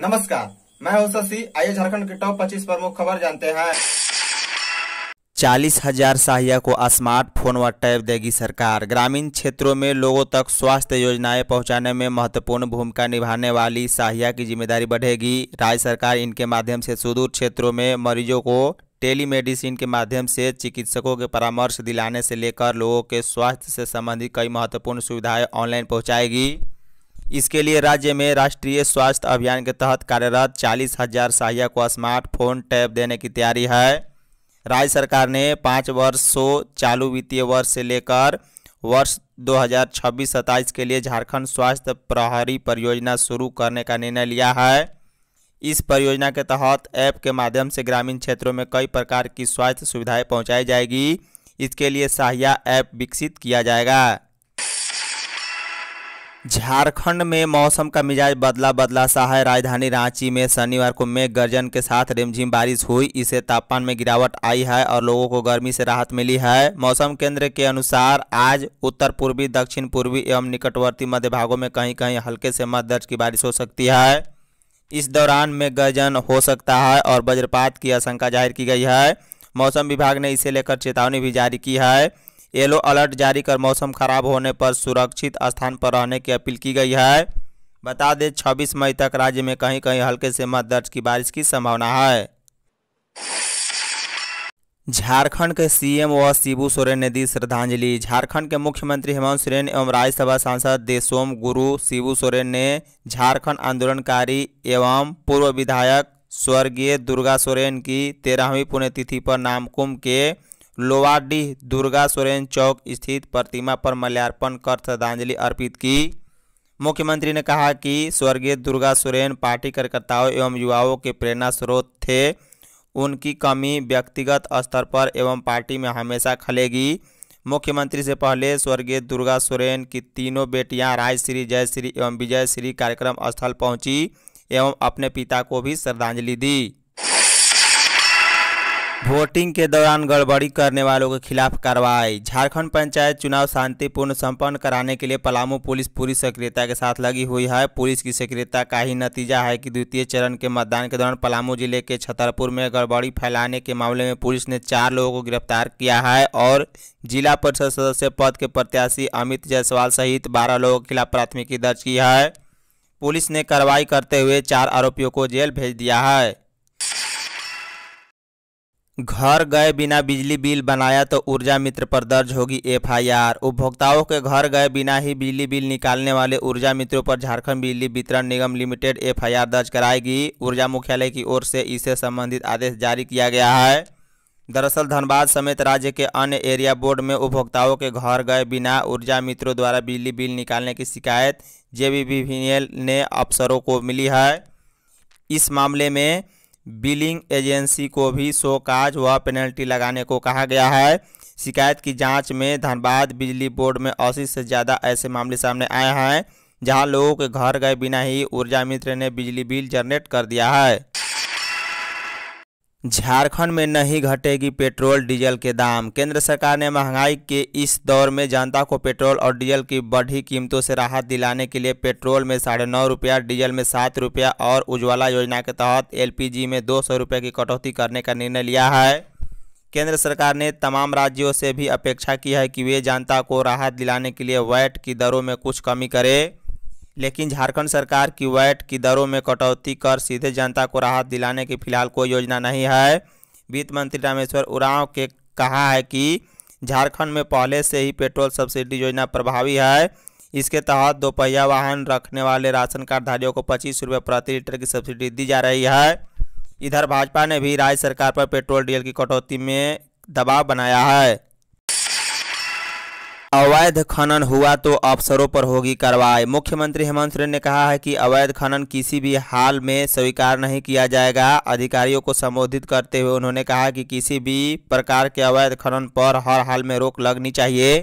नमस्कार मैं हूं शशि आइए झारखंड के टॉप 25 प्रमुख खबर जानते हैं चालीस हजार सहाया को स्मार्टफोन व टैब देगी सरकार ग्रामीण क्षेत्रों में लोगों तक स्वास्थ्य योजनाएं पहुंचाने में महत्वपूर्ण भूमिका निभाने वाली सहाया की जिम्मेदारी बढ़ेगी राज्य सरकार इनके माध्यम से सुदूर क्षेत्रों में मरीजों को टेलीमेडिसिन के माध्यम से चिकित्सकों के परामर्श दिलाने से लेकर लोगों के स्वास्थ्य से संबंधित कई महत्वपूर्ण सुविधाएं ऑनलाइन पहुंचाएगी इसके लिए राज्य में राष्ट्रीय स्वास्थ्य अभियान के तहत कार्यरत चालीस हजार सहायक को स्मार्टफोन टैब देने की तैयारी है राज्य सरकार ने पाँच वर्ष सो चालू वित्तीय वर्ष से लेकर वर्ष 2026-27 के लिए झारखंड स्वास्थ्य प्रहरी परियोजना शुरू करने का निर्णय लिया है इस परियोजना के तहत ऐप के माध्यम से ग्रामीण क्षेत्रों में कई प्रकार की स्वास्थ्य सुविधाएं पहुंचाई जाएगी इसके लिए सहाया ऐप विकसित किया जाएगा झारखंड में मौसम का मिजाज बदला बदला सा है राजधानी रांची में शनिवार को मेघ गर्जन के साथ रिमझिम बारिश हुई इससे तापमान में गिरावट आई है और लोगों को गर्मी से राहत मिली है मौसम केंद्र के अनुसार आज उत्तर पूर्वी दक्षिण पूर्वी एवं निकटवर्ती मध्य भागों में कहीं कहीं हल्के से मध्य दर्ज की बारिश हो सकती है इस दौरान मेघ गर्जन हो सकता है और वज्रपात की आशंका जाहिर की गई है मौसम विभाग ने इसे लेकर चेतावनी भी जारी की है येलो अलर्ट जारी कर मौसम खराब होने पर सुरक्षित स्थान पर रहने की अपील की गई है बता दें 26 मई तक राज्य में कहीं कहीं हल्के से मत दर्ज की बारिश की संभावना है झारखंड के सीएम व शिबू सोरेन ने दी श्रद्धांजलि झारखंड के मुख्यमंत्री हेमंत सोरेन एवं राज्यसभा सांसद देशोम गुरु शिबू सोरेन ने झारखंड आंदोलनकारी एवं पूर्व विधायक स्वर्गीय दुर्गा सोरेन की तेरहवीं पुण्यतिथि पर नामकुम के लोवाडी दुर्गा सोरेन चौक स्थित प्रतिमा पर माल्यार्पण कर श्रद्धांजलि अर्पित की मुख्यमंत्री ने कहा कि स्वर्गीय दुर्गा सोरेन पार्टी कार्यकर्ताओं एवं युवाओं के प्रेरणा स्रोत थे उनकी कमी व्यक्तिगत स्तर पर एवं पार्टी में हमेशा खलेगी मुख्यमंत्री से पहले स्वर्गीय दुर्गा सोरेन की तीनों बेटियां राजश्री जयश्री एवं विजयश्री कार्यक्रम स्थल पहुंची एवं अपने पिता को भी श्रद्धांजलि दी वोटिंग के दौरान गड़बड़ी करने वालों के खिलाफ कार्रवाई झारखंड पंचायत चुनाव शांतिपूर्ण संपन्न कराने के लिए पलामू पुलिस पूरी सक्रियता के साथ लगी हुई है पुलिस की सक्रियता का ही नतीजा है कि द्वितीय चरण के मतदान के दौरान पलामू जिले के छतरपुर में गड़बड़ी फैलाने के मामले में पुलिस ने चार लोगों को गिरफ्तार किया है और जिला परिषद सदस्य पद के प्रत्याशी अमित जायसवाल सहित बारह लोगों के खिलाफ प्राथमिकी दर्ज की है पुलिस ने कार्रवाई करते हुए चार आरोपियों को जेल भेज दिया है घर गए बिना बिजली बिल बनाया तो ऊर्जा मित्र पर दर्ज होगी एफआईआर उपभोक्ताओं के घर गए बिना ही बिजली बिल निकालने वाले ऊर्जा मित्रों पर झारखंड बिजली वितरण निगम लिमिटेड एफआईआर दर्ज कराएगी ऊर्जा मुख्यालय की ओर से इससे संबंधित आदेश जारी किया गया है दरअसल धनबाद समेत राज्य के अन्य एरिया बोर्ड में उपभोक्ताओं के घर गए बिना ऊर्जा मित्रों द्वारा बिजली बिल निकालने की शिकायत जे ने अफसरों को मिली है इस मामले में बिलिंग एजेंसी को भी सो काज व पेनल्टी लगाने को कहा गया है शिकायत की जांच में धनबाद बिजली बोर्ड में अस्सी से ज़्यादा ऐसे मामले सामने आए हैं जहां लोगों के घर गए बिना ही ऊर्जा मित्र ने बिजली बिल जनरेट कर दिया है झारखंड में नहीं घटेगी पेट्रोल डीजल के दाम केंद्र सरकार ने महंगाई के इस दौर में जनता को पेट्रोल और डीजल की बढ़ी कीमतों से राहत दिलाने के लिए पेट्रोल में साढ़े नौ रुपया डीजल में सात रुपया और उज्ज्वला योजना के तहत एलपीजी में दो सौ रुपये की कटौती करने का निर्णय लिया है केंद्र सरकार ने तमाम राज्यों से भी अपेक्षा की है कि वे जनता को राहत दिलाने के लिए वैट की दरों में कुछ कमी करें लेकिन झारखंड सरकार की वैट की दरों में कटौती कर सीधे जनता को राहत दिलाने की फिलहाल कोई योजना नहीं है वित्त मंत्री रामेश्वर उरांव के कहा है कि झारखंड में पहले से ही पेट्रोल सब्सिडी योजना प्रभावी है इसके तहत दोपहिया वाहन रखने वाले राशन कार्डधारियों को पच्चीस रुपये प्रति लीटर की सब्सिडी दी जा रही है इधर भाजपा ने भी राज्य सरकार पर पेट्रोल डीजल की कटौती में दबाव बनाया है अवैध खनन हुआ तो अफसरों पर होगी कार्रवाई मुख्यमंत्री हेमंत सोरेन ने कहा है कि अवैध खनन किसी भी हाल में स्वीकार नहीं किया जाएगा अधिकारियों को संबोधित करते हुए उन्होंने कहा कि किसी भी प्रकार के अवैध खनन पर हर हाल में रोक लगनी चाहिए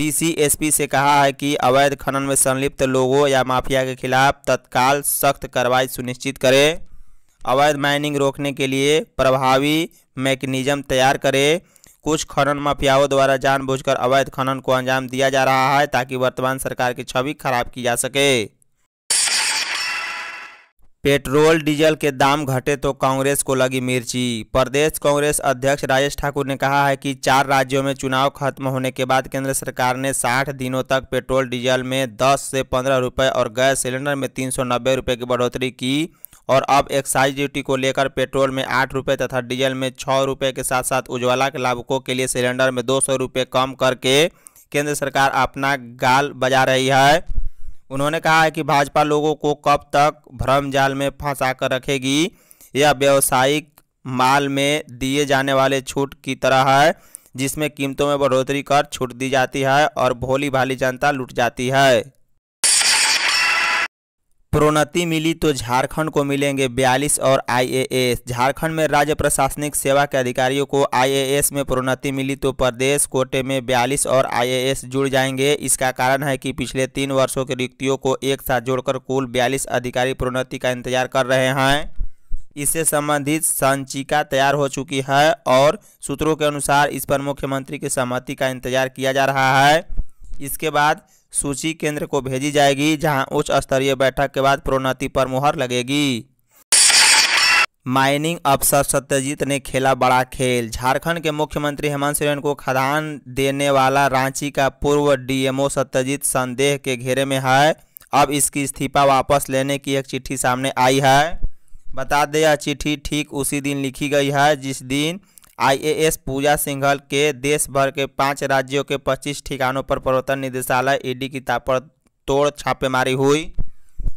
डीसीएसपी से कहा है कि अवैध खनन में संलिप्त लोगों या माफिया के खिलाफ तत्काल सख्त कार्रवाई सुनिश्चित करें अवैध माइनिंग रोकने के लिए प्रभावी मैकेनिज्म तैयार करें कुछ खनन माफियाओं द्वारा जानबूझकर अवैध खनन को अंजाम दिया जा रहा है ताकि वर्तमान सरकार की छवि खराब की जा सके पेट्रोल डीजल के दाम घटे तो कांग्रेस को लगी मिर्ची प्रदेश कांग्रेस अध्यक्ष राजेश ठाकुर ने कहा है कि चार राज्यों में चुनाव खत्म होने के बाद केंद्र सरकार ने 60 दिनों तक पेट्रोल डीजल में 10 से 15 रुपए और गैस सिलेंडर में तीन रुपए की बढ़ोतरी की और अब एक्साइज ड्यूटी को लेकर पेट्रोल में आठ रुपये तथा डीजल में छः रुपये के साथ साथ उज्ज्वला के लाभुकों के लिए सिलेंडर में दो सौ रुपये कम करके केंद्र सरकार अपना गाल बजा रही है उन्होंने कहा है कि भाजपा लोगों को कब तक भ्रम जाल में फंसा कर रखेगी यह व्यावसायिक माल में दिए जाने वाले छूट की तरह है जिसमें कीमतों में बढ़ोतरी कर छूट दी जाती है और भोली भाली जनता लूट जाती है प्रोन्नति मिली तो झारखंड को मिलेंगे बयालीस और आईएएस झारखंड में राज्य प्रशासनिक सेवा के अधिकारियों को आईएएस में प्रोन्नति मिली तो प्रदेश कोटे में बयालीस और आईएएस जुड़ जाएंगे इसका कारण है कि पिछले तीन वर्षों के रिक्तियों को एक साथ जोड़कर कुल बयालीस अधिकारी प्रोन्नति का इंतजार कर रहे हैं इससे संबंधित संचिका तैयार हो चुकी है और सूत्रों के अनुसार इस पर मुख्यमंत्री की सहमति का इंतजार किया जा रहा है इसके बाद सूची केंद्र को भेजी जाएगी जहां उच्च स्तरीय बैठक के बाद प्रोन्नति पर मुहर लगेगी माइनिंग अफसर सत्यजीत ने खेला बड़ा खेल झारखंड के मुख्यमंत्री हेमंत सोरेन को खदान देने वाला रांची का पूर्व डीएमओ सत्यजीत संदेह के घेरे में है अब इसकी इस्तीफा वापस लेने की एक चिट्ठी सामने आई है बता दें यह चिट्ठी ठीक उसी दिन लिखी गई है जिस दिन आईएएस पूजा सिंघल के देश भर के पांच राज्यों के 25 ठिकानों पर प्रवर्तन निदेशालय ईडी की तोड़ छापेमारी हुई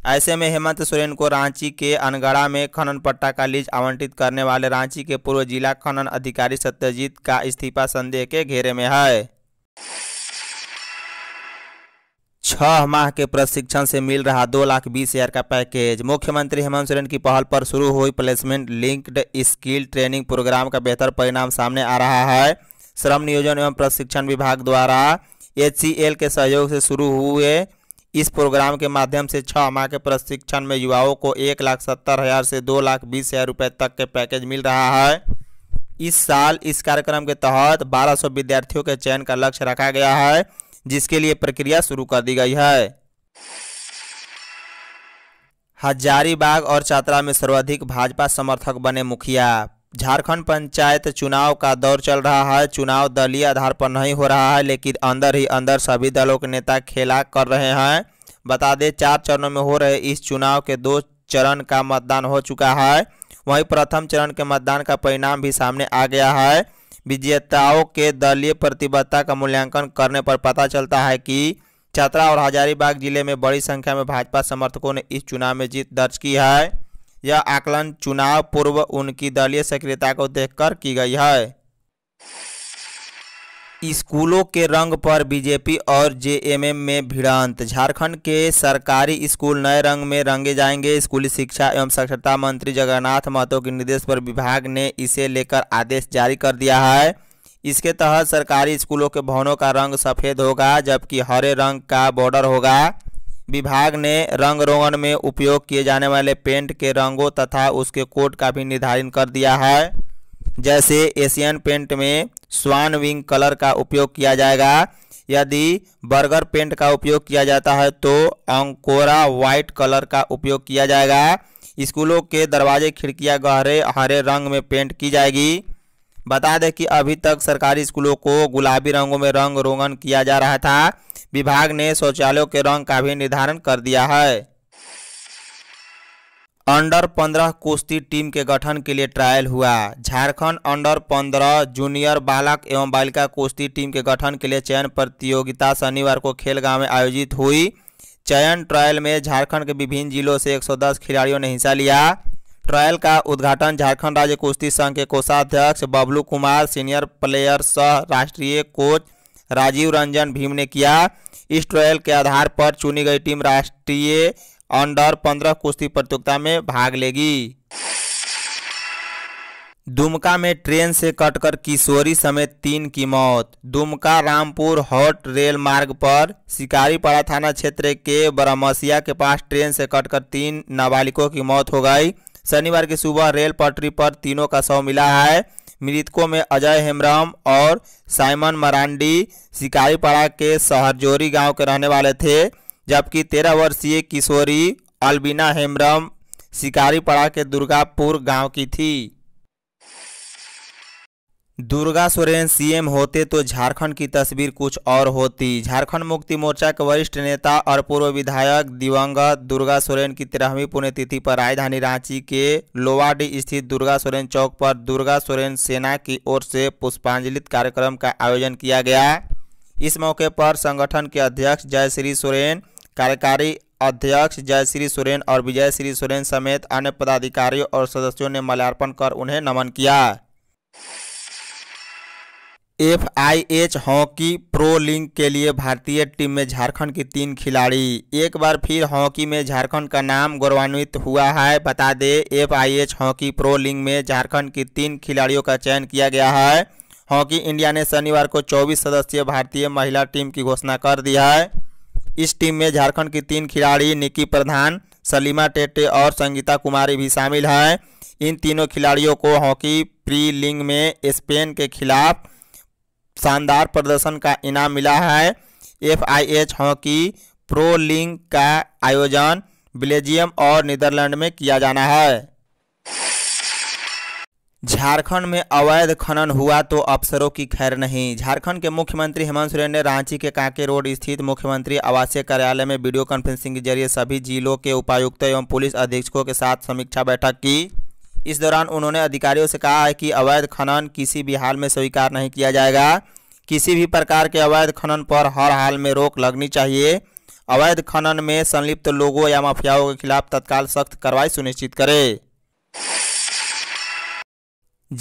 ऐसे में हेमंत सोरेन को रांची के अनगड़ा में खनन पट्टा का लीज आवंटित करने वाले रांची के पूर्व जिला खनन अधिकारी सत्यजीत का इस्तीफा संदेह के घेरे में है छह माह के प्रशिक्षण से मिल रहा दो लाख बीस हजार का पैकेज मुख्यमंत्री हेमंत सोरेन की पहल पर शुरू हुई placement linked skill training program का बेहतर परिणाम सामने आ रहा है श्रम नियोजन एवं प्रशिक्षण विभाग द्वारा एच के सहयोग से शुरू हुए इस प्रोग्राम के माध्यम से छः माह के प्रशिक्षण में युवाओं को एक लाख सत्तर हज़ार से दो लाख बीस हज़ार रुपये तक के पैकेज मिल रहा है इस साल इस कार्यक्रम के तहत 1200 विद्यार्थियों के चयन का लक्ष्य रखा गया है जिसके लिए प्रक्रिया शुरू कर दी गई है हजारीबाग और चतरा में सर्वाधिक भाजपा समर्थक बने मुखिया झारखंड पंचायत चुनाव का दौर चल रहा है चुनाव दलीय आधार पर नहीं हो रहा है लेकिन अंदर ही अंदर सभी दलों के नेता खेला कर रहे हैं बता दें चार चरणों में हो रहे इस चुनाव के दो चरण का मतदान हो चुका है वहीं प्रथम चरण के मतदान का परिणाम भी सामने आ गया है विजेताओं के दलीय प्रतिबद्धता का मूल्यांकन करने पर पता चलता है कि चतरा और हजारीबाग जिले में बड़ी संख्या में भाजपा समर्थकों ने इस चुनाव में जीत दर्ज की है यह आकलन चुनाव पूर्व उनकी दलीय सक्रियता को देखकर की गई है स्कूलों के रंग पर बीजेपी और जेएमएम में भिड़ंत झारखंड के सरकारी स्कूल नए रंग में रंगे जाएंगे स्कूली शिक्षा एवं साक्षरता मंत्री जगन्नाथ महतो के निर्देश पर विभाग ने इसे लेकर आदेश जारी कर दिया है इसके तहत सरकारी स्कूलों के भवनों का रंग सफ़ेद होगा जबकि हरे रंग का बॉर्डर होगा विभाग ने रंग रोगन में उपयोग किए जाने वाले पेंट के रंगों तथा उसके कोट का भी निर्धारण कर दिया है जैसे एशियन पेंट में स्वान विंग कलर का उपयोग किया जाएगा यदि बर्गर पेंट का उपयोग किया जाता है तो अंकोरा वाइट कलर का उपयोग किया जाएगा स्कूलों के दरवाजे खिड़कियां गहरे हरे रंग में पेंट की जाएगी बता दें कि अभी तक सरकारी स्कूलों को गुलाबी रंगों में रंग रोगन किया जा रहा था विभाग ने शौचालयों के रंग का भी निर्धारण कर दिया है अंडर पंद्रह कुश्ती टीम के गठन के लिए ट्रायल हुआ झारखंड अंडर पंद्रह जूनियर बालक एवं बालिका कुश्ती टीम के गठन के लिए चयन प्रतियोगिता शनिवार को खेलगांव में आयोजित हुई चयन ट्रायल में झारखंड के विभिन्न जिलों से 110 खिलाड़ियों ने हिस्सा लिया ट्रायल का उद्घाटन झारखंड राज्य कुश्ती संघ के कोषाध्यक्ष बबलू कुमार सीनियर प्लेयर सह राष्ट्रीय कोच राजीव रंजन भीम ने किया इस ट्रायल के आधार पर चुनी गई टीम राष्ट्रीय अंडर पंद्रह कुश्ती प्रतियोगिता में भाग लेगी दुमका में ट्रेन से कटकर किशोरी समेत तीन की मौत दुमका रामपुर हॉट रेल मार्ग पर शिकारीपाड़ा थाना क्षेत्र के बरामसिया के पास ट्रेन से कटकर तीन नाबालिगों की मौत हो गई शनिवार की सुबह रेल पटरी पर तीनों का शव मिला है मृतकों में अजय हेमराम और साइमन मरांडी शिकारीपाड़ा के सहरजोरी गांव के रहने वाले थे जबकि तेरह वर्षीय किशोरी अल्बिना हेम्ब्रम पड़ा के दुर्गापुर गांव की थी दुर्गा सोरेन सीएम होते तो झारखंड की तस्वीर कुछ और होती झारखंड मुक्ति मोर्चा के वरिष्ठ नेता और पूर्व विधायक दिवंगत दुर्गा सोरेन की तेरहवीं पुण्यतिथि पर राजधानी रांची के लोवाडी स्थित दुर्गा सोरेन चौक पर दुर्गा सोरेन सेना की ओर से पुष्पांजलि कार्यक्रम का आयोजन किया गया इस मौके पर संगठन के अध्यक्ष जयश्री सोरेन कार्यकारी अध्यक्ष जयश्री सोरेन और विजय श्री सोरेन समेत अन्य पदाधिकारियों और सदस्यों ने माल्यार्पण कर उन्हें नमन किया F I H hockey pro league के लिए भारतीय टीम में झारखंड की तीन खिलाड़ी एक बार फिर हॉकी में झारखंड का नाम गौरवान्वित हुआ है बता दें F I H hockey pro league में झारखंड की तीन खिलाड़ियों का चयन किया गया है हॉकी इंडिया ने शनिवार को 24 सदस्यीय भारतीय महिला टीम की घोषणा कर दी है इस टीम में झारखंड की तीन खिलाड़ी निकी प्रधान सलीमा टेटे और संगीता कुमारी भी शामिल हैं इन तीनों खिलाड़ियों को हॉकी प्री लिंग में स्पेन के खिलाफ शानदार प्रदर्शन का इनाम मिला है एफ हॉकी प्रो लीग का आयोजन बेल्जियम और नीदरलैंड में किया जाना है झारखंड में अवैध खनन हुआ तो अफसरों की खैर नहीं झारखंड के मुख्यमंत्री हेमंत सोरेन ने रांची के कांके रोड स्थित मुख्यमंत्री आवासीय कार्यालय में वीडियो कॉन्फ्रेंसिंग के जरिए सभी जिलों के उपायुक्त एवं पुलिस अधीक्षकों के साथ समीक्षा बैठक की इस दौरान उन्होंने अधिकारियों से कहा है कि अवैध खनन किसी भी हाल में स्वीकार नहीं किया जाएगा किसी भी प्रकार के अवैध खनन पर हर हाल में रोक लगनी चाहिए अवैध खनन में संलिप्त लोगों या माफियाओं के खिलाफ तत्काल सख्त कार्रवाई सुनिश्चित करें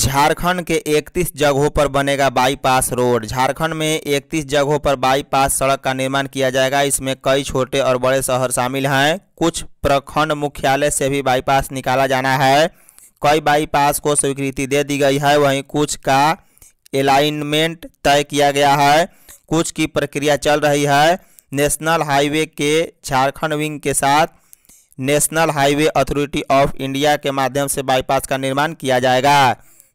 झारखंड के 31 जगहों पर बनेगा बाईपास रोड झारखंड में 31 जगहों पर बाईपास सड़क का निर्माण किया जाएगा इसमें कई छोटे और बड़े शहर शामिल हैं कुछ प्रखंड मुख्यालय से भी बाईपास निकाला जाना है कई बाईपास को स्वीकृति दे दी गई है वहीं कुछ का अलाइनमेंट तय किया गया है कुछ की प्रक्रिया चल रही है नेशनल हाईवे के झारखंड विंग के साथ national highway authority of India के माध्यम से बाईपास का निर्माण किया जाएगा